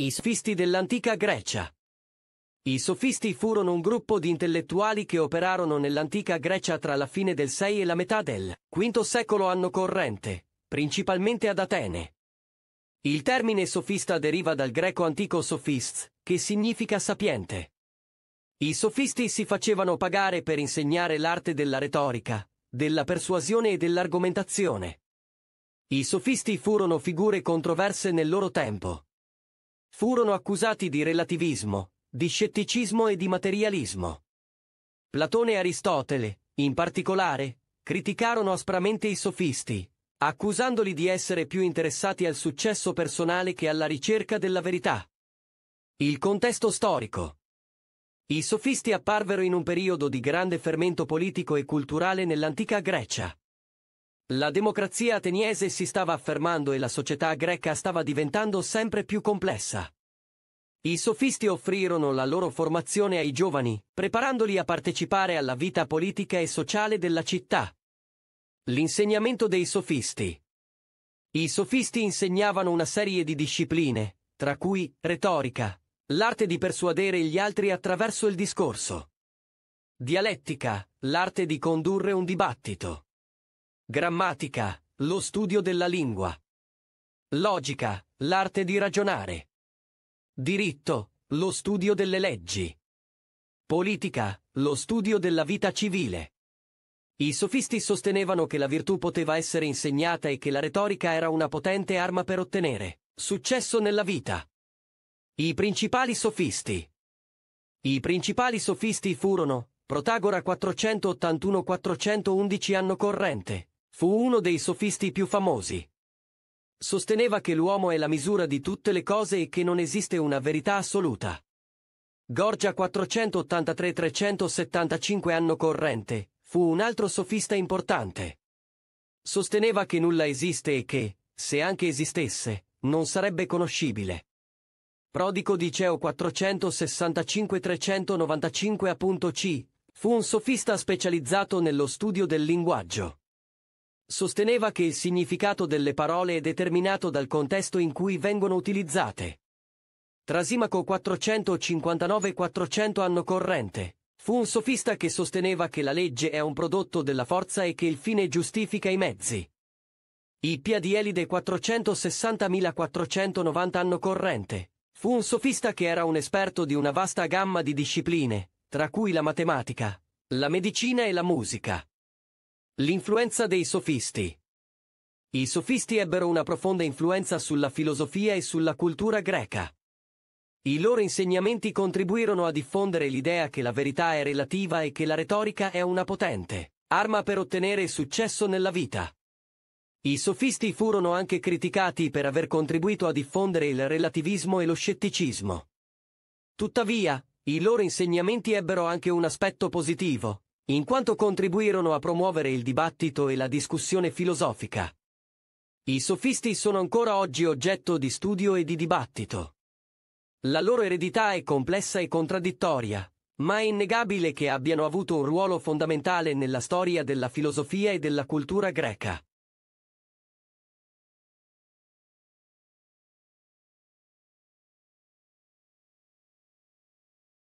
I sofisti dell'antica Grecia. I sofisti furono un gruppo di intellettuali che operarono nell'antica Grecia tra la fine del 6 e la metà del V secolo anno corrente, principalmente ad Atene. Il termine sofista deriva dal greco antico sophists, che significa sapiente. I sofisti si facevano pagare per insegnare l'arte della retorica, della persuasione e dell'argomentazione. I sofisti furono figure controverse nel loro tempo Furono accusati di relativismo, di scetticismo e di materialismo. Platone e Aristotele, in particolare, criticarono aspramente i sofisti, accusandoli di essere più interessati al successo personale che alla ricerca della verità. Il contesto storico. I sofisti apparvero in un periodo di grande fermento politico e culturale nell'antica Grecia. La democrazia ateniese si stava affermando e la società greca stava diventando sempre più complessa. I sofisti offrirono la loro formazione ai giovani, preparandoli a partecipare alla vita politica e sociale della città. L'insegnamento dei sofisti. I sofisti insegnavano una serie di discipline, tra cui retorica, l'arte di persuadere gli altri attraverso il discorso. Dialettica, l'arte di condurre un dibattito. Grammatica, lo studio della lingua. Logica, l'arte di ragionare. Diritto, lo studio delle leggi. Politica, lo studio della vita civile. I sofisti sostenevano che la virtù poteva essere insegnata e che la retorica era una potente arma per ottenere successo nella vita. I principali sofisti. I principali sofisti furono Protagora 481-411 anno corrente, Fu uno dei sofisti più famosi. Sosteneva che l'uomo è la misura di tutte le cose e che non esiste una verità assoluta. Gorgia 483-375 anno corrente, fu un altro sofista importante. Sosteneva che nulla esiste e che, se anche esistesse, non sarebbe conoscibile. Prodico di 465-395 appunto C, fu un sofista specializzato nello studio del linguaggio sosteneva che il significato delle parole è determinato dal contesto in cui vengono utilizzate. Trasimaco 459-400 anno corrente. Fu un sofista che sosteneva che la legge è un prodotto della forza e che il fine giustifica i mezzi. Ippia di Elide 460.490 anno corrente. Fu un sofista che era un esperto di una vasta gamma di discipline, tra cui la matematica, la medicina e la musica. L'influenza dei sofisti. I sofisti ebbero una profonda influenza sulla filosofia e sulla cultura greca. I loro insegnamenti contribuirono a diffondere l'idea che la verità è relativa e che la retorica è una potente arma per ottenere successo nella vita. I sofisti furono anche criticati per aver contribuito a diffondere il relativismo e lo scetticismo. Tuttavia, i loro insegnamenti ebbero anche un aspetto positivo, in quanto contribuirono a promuovere il dibattito e la discussione filosofica. I sofisti sono ancora oggi oggetto di studio e di dibattito. La loro eredità è complessa e contraddittoria, ma è innegabile che abbiano avuto un ruolo fondamentale nella storia della filosofia e della cultura greca.